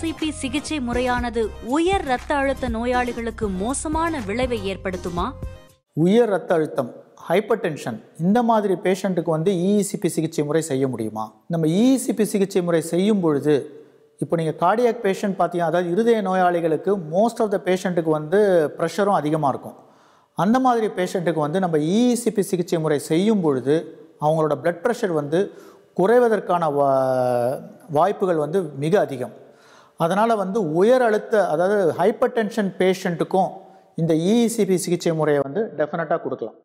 SCB சிகிச்சை முறையானது உயர் இரத்த அழுத்த நோயாளிகளுக்கு மோசமான விளைவை ஏற்படுத்துமா உயர் இரத்த அழுத்தம் ஹைப்பர் டென்ஷன் இந்த மாதிரி பேஷண்ட்டுக்கு வந்து இஇசிபி e e சிகிச்சை முறை செய்ய முடியுமா நம்ம இஇசிபி e சிகிச்சை முறை செய்யும் பொழுது இப்போ நீங்கள் கார்டியாக் பேஷண்ட் பார்த்தீங்கன்னா அதாவது இருதய நோயாளிகளுக்கு மோஸ்ட் ஆஃப் த பேஷண்ட்டுக்கு வந்து ப்ரெஷரும் அதிகமாக இருக்கும் அந்த மாதிரி பேஷண்ட்டுக்கு வந்து நம்ம இஇசிபி சிகிச்சை முறை செய்யும் பொழுது அவங்களோட ப்ளட் ப்ரெஷர் வந்து குறைவதற்கான வாய்ப்புகள் வந்து மிக அதிகம் அதனால் வந்து உயர் அழுத்த அதாவது ஹைப்பர் டென்ஷன் பேஷண்ட்டுக்கும் இந்த இஇசிபி e e சிகிச்சை முறையை வந்து டெஃபினட்டாக கொடுக்கலாம்